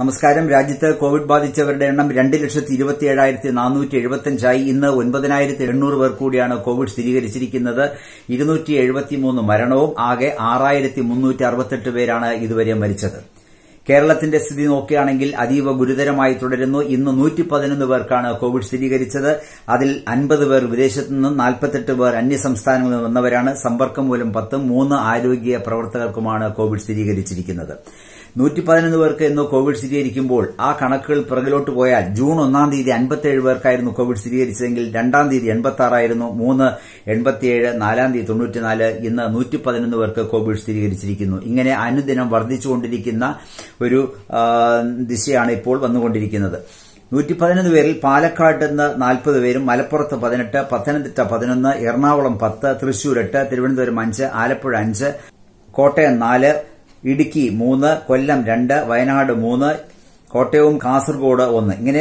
നമസ്കാരം രാജ്യത്ത് കോവിഡ് ബാധിച്ചവരുടെ എണ്ണം രണ്ട് ലക്ഷത്തി ഇരുപത്തി ഏഴായിരത്തി നാനൂറ്റി എഴുപത്തി അഞ്ചായി ഇന്ന് ഒൻപതിനായിരത്തി എണ്ണൂറ് പേർ കൂടിയാണ് കോവിഡ് സ്ഥിരീകരിച്ചിരിക്കുന്നത് ഇരുന്നൂറ്റി എഴുപത്തിമൂന്ന് മരണവും ആകെ ആറായിരത്തി മുന്നൂറ്റി അറുപത്തെട്ട് പേരാണ് ഇതുവരെ മരിച്ചത് കേരളത്തിന്റെ സ്ഥിതി നോക്കുകയാണെങ്കിൽ അതീവ ഗുരുതരമായി തുടരുന്നു ഇന്ന് നൂറ്റി പതിനൊന്ന് പേർക്കാണ് കോവിഡ് സ്ഥിരീകരിച്ചത് അതിൽ അൻപത് പേർ വിദേശത്തു നിന്നും നാൽപ്പത്തെട്ട് പേർ അന്യസംസ്ഥാനങ്ങളിൽ നിന്ന് വന്നവരാണ് സമ്പർക്കം മൂലം പത്തും മൂന്ന് ആരോഗ്യ പ്രവർത്തകർക്കുമാണ് കോവിഡ് സ്ഥിരീകരിച്ചിരിക്കുന്നത് നൂറ്റി പതിനൊന്ന് പേർക്ക് ഇന്ന് കോവിഡ് സ്ഥിരീകരിക്കുമ്പോൾ ആ കണക്കുകൾ പിറകിലോട്ട് പോയാൽ ജൂൺ ഒന്നാം തീയതി അൻപത്തിയേഴ് പേർക്കായിരുന്നു കോവിഡ് സ്ഥിരീകരിച്ചതെങ്കിൽ രണ്ടാം തീയതി എൺപത്തി ആറായിരുന്നു മൂന്ന് എൺപത്തിയേഴ് നാലാം തീയതി തൊണ്ണൂറ്റിനാല് ഇന്ന് നൂറ്റി പതിനൊന്ന് പേർക്ക് കോവിഡ് സ്ഥിരീകരിച്ചിരിക്കുന്നു ഇങ്ങനെ അനുദിനം വർദ്ധിച്ചുകൊണ്ടിരിക്കുന്ന ഒരു ദിശയാണ് ഇപ്പോൾ വന്നുകൊണ്ടിരിക്കുന്നത് നൂറ്റി പതിനൊന്ന് പേരിൽ പാലക്കാട് നിന്ന് നാൽപ്പത് പേരും മലപ്പുറത്ത് പതിനെട്ട് പത്തനംതിട്ട പതിനൊന്ന് എറണാകുളം പത്ത് തൃശൂർ എട്ട് തിരുവനന്തപുരം അഞ്ച് ആലപ്പുഴ അഞ്ച് കോട്ടയം നാല് ഇടുക്കി മൂന്ന് കൊല്ലം രണ്ട് വയനാട് മൂന്ന് കോട്ടയവും കാസർഗോഡ് ഒന്ന് ഇങ്ങനെ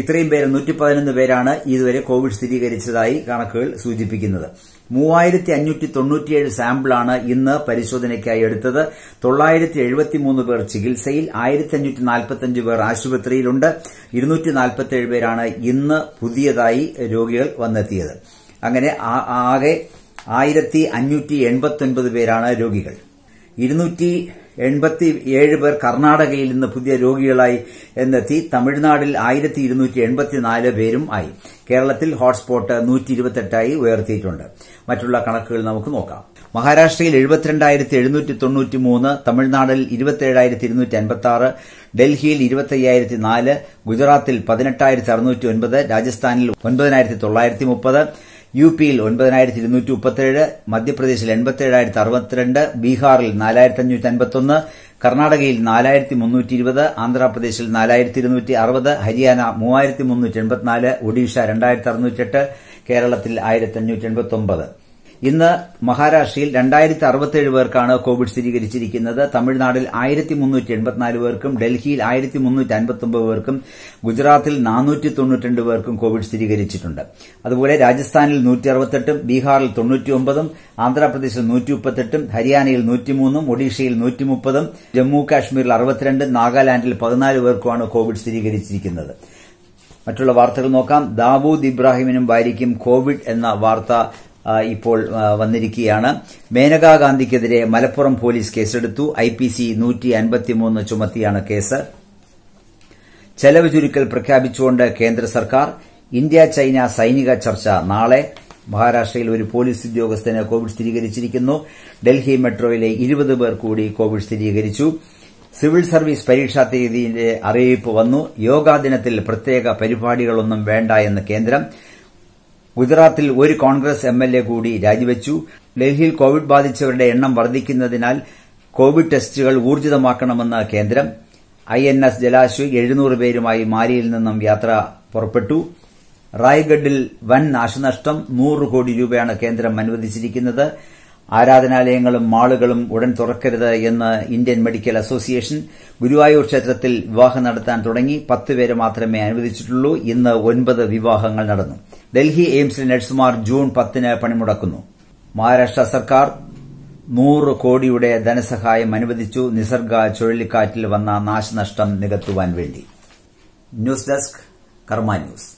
ഇത്രയും പേര് നൂറ്റി പതിനൊന്ന് പേരാണ് ഇതുവരെ കോവിഡ് സ്ഥിരീകരിച്ചതായി കണക്കുകൾ സൂചിപ്പിക്കുന്നത് മൂവായിരത്തി അഞ്ഞൂറ്റി തൊണ്ണൂറ്റിയേഴ് സാമ്പിളാണ് ഇന്ന് പരിശോധനയ്ക്കായി എടുത്തത് തൊള്ളായിരത്തി എഴുപത്തിമൂന്ന് പേർ ചികിത്സയിൽ ആയിരത്തി അഞ്ഞൂറ്റി നാൽപ്പത്തിയഞ്ച് പേർ ആശുപത്രിയിലുണ്ട് ഇരുന്നൂറ്റി നാൽപ്പത്തിയേഴ് പേരാണ് ഇന്ന് പുതിയതായി രോഗികൾ വന്നെത്തിയത് അങ്ങനെ ആകെ ആയിരത്തി അഞ്ഞൂറ്റി എൺപത്തി പേരാണ് രോഗികൾ ഇരുന്നൂറ്റി എൺപത്തി ഏഴ് പേർ കർണാടകയിൽ നിന്ന് പുതിയ രോഗികളായി എന്നെത്തി തമിഴ്നാടിൽ ആയിരത്തി ഇരുന്നൂറ്റി എൺപത്തിനാല് പേരും ആയി കേരളത്തിൽ ഹോട്ട്സ്പോട്ട് നൂറ്റി ഇരുപത്തെട്ടായി ഉയർത്തിയിട്ടുണ്ട് മറ്റുള്ള കണക്കുകൾ നമുക്ക് നോക്കാം മഹാരാഷ്ട്രയിൽ എഴുപത്തിരണ്ടായിരത്തി എഴുന്നൂറ്റി തൊണ്ണൂറ്റി മൂന്ന് തമിഴ്നാടിൽ ഇരുപത്തിയേഴായിരത്തി ഇരുന്നൂറ്റി അൻപത്തി ആറ് ഡൽഹിയിൽ ഇരുപത്തയ്യായിരത്തി നാല് ഗുജറാത്തിൽ പതിനെട്ടായിരത്തി അറുന്നൂറ്റി ഒൻപത് രാജസ്ഥാനിൽ ഒൻപതിനായിരത്തി തൊള്ളായിരത്തി മുപ്പത് യു പിയിൽ ഒൻപതിനായിരത്തി ഇരുന്നൂറ്റി മുപ്പത്തിയേഴ് മധ്യപ്രദേശിൽ എൺപത്തിയേഴായിരത്തി അറുപത്തിരണ്ട് ബീഹാറിൽ നാലായിരത്തി അഞ്ഞൂറ്റി അൻപത്തൊന്ന് കർണാടകയിൽ നാലായിരത്തി മുന്നൂറ്റി ഇരുപത് ആന്ധ്രാപ്രദേശിൽ നാലായിരത്തി ഇരുന്നൂറ്റി അറുപത് ഹരിയാന മൂവായിരത്തി മുന്നൂറ്റി എൺപത്തിനാല് ഒഡീഷ രണ്ടായിരത്തി അറുന്നൂറ്റി എട്ട് കേരളത്തിൽ ആയിരത്തി അഞ്ഞൂറ്റി എൺപത്തി ഒമ്പത് ഇന്ന് മഹാരാഷ്ട്രയിൽ രണ്ടായിരത്തി അറുപത്തേഴ് പേർക്കാണ് കോവിഡ് സ്ഥിരീകരിച്ചിരിക്കുന്നത് തമിഴ്നാട്ടിൽ ആയിരത്തി മുന്നൂറ്റി എൺപത്തിനാല് പേർക്കും ഡൽഹിയിൽ ആയിരത്തി മുന്നൂറ്റി അൻപത്തൊമ്പത് പേർക്കും ഗുജറാത്തിൽ നാനൂറ്റി തൊണ്ണൂറ്റിരണ്ട് പേർക്കും കോവിഡ് സ്ഥിരീകരിച്ചിട്ടുണ്ട് അതുപോലെ രാജസ്ഥാനിൽ നൂറ്റി അറുപത്തെട്ടും ബീഹാറിൽ തൊണ്ണൂറ്റിയൊമ്പതും ആന്ധ്രാപ്രദേശിൽ നൂറ്റി മുപ്പത്തെട്ടും ഹരിയാനയിൽ നൂറ്റിമൂന്നും ഒഡീഷയിൽ നൂറ്റി മുപ്പതും ജമ്മു കാശ്മീരിൽ അറുപത്തിരണ്ടും നാഗാലാന്റിൽ പതിനാല് പേർക്കുമാണ് കോവിഡ് സ്ഥിരീകരിച്ചിരിക്കുന്നത് മറ്റുള്ള വാർത്തകൾ നോക്കാം ദാവൂദ് ഇബ്രാഹിമിനും ഭാര്യയ്ക്കും കോവിഡ് എന്ന വാർത്ത ഇപ്പോൾ വന്നിരിക്കുകയാണ് മേനകാ ഗാന്ധിക്കെതിരെ മലപ്പുറം പോലീസ് കേസെടുത്തു ഐ പി സി നൂറ്റി അൻപത്തിമൂന്ന് ചുമത്തിയാണ് കേസ് ചെലവ് ചുരുക്കൽ പ്രഖ്യാപിച്ചുകൊണ്ട് കേന്ദ്ര സർക്കാർ ഇന്ത്യ ചൈന സൈനിക ചർച്ച നാളെ മഹാരാഷ്ട്രയിൽ ഒരു പോലീസ് ഉദ്യോഗസ്ഥന് കോവിഡ് സ്ഥിരീകരിച്ചിരിക്കുന്നു ഡൽഹി മെട്രോയിലെ ഇരുപത് പേർ കൂടി കോവിഡ് സ്ഥിരീകരിച്ചു സിവിൽ സർവീസ് പരീക്ഷാ തീയതിയിലെ അറിയിപ്പ് വന്നു യോഗാ ദിനത്തിൽ പ്രത്യേക പരിപാടികളൊന്നും വേണ്ട എന്ന് കേന്ദ്രം ഗുജറാത്തിൽ ഒരു കോൺഗ്രസ് എംഎൽഎ കൂടി രാജിവച്ചു ഡൽഹിയിൽ കോവിഡ് ബാധിച്ചവരുടെ എണ്ണം വർദ്ധിക്കുന്നതിനാൽ കോവിഡ് ടെസ്റ്റുകൾ ഊർജിതമാക്കണമെന്ന് കേന്ദ്രം ഐ എൻ എസ് ജലാശ്വ എഴുന്നൂറ് പേരുമായി മാലിയിൽ നിന്നും യാത്ര പുറപ്പെട്ടു റായ്ഗഡിൽ വൻ നാശനഷ്ടം നൂറ് കോടി രൂപയാണ് കേന്ദ്രം അനുവദിച്ചിരിക്കുന്നത് ആരാധനാലയങ്ങളും മാളുകളും ഉടൻ തുറക്കരുത് എന്ന് ഇന്ത്യൻ മെഡിക്കൽ അസോസിയേഷൻ ഗുരുവായൂർ ക്ഷേത്രത്തിൽ വിവാഹം നടത്താൻ തുടങ്ങി പത്ത് പേരെ മാത്രമേ അനുവദിച്ചിട്ടുള്ളൂ ഇന്ന് ഒൻപത് വിവാഹങ്ങൾ നടന്നു ഡൽഹി എയിംസിലെ നഴ്സുമാർ ജൂൺ പത്തിന് പണിമുടക്കുന്നു മഹാരാഷ്ട്ര സർക്കാർ നൂറ് കോടിയുടെ ധനസഹായം അനുവദിച്ചു നിസർഗ ചുഴലിക്കാറ്റിൽ വന്ന നാശനഷ്ടം നികത്തുവാൻ വേണ്ടി ന്യൂസ് ഡെസ്ക് കർമ്മ ന്യൂസ്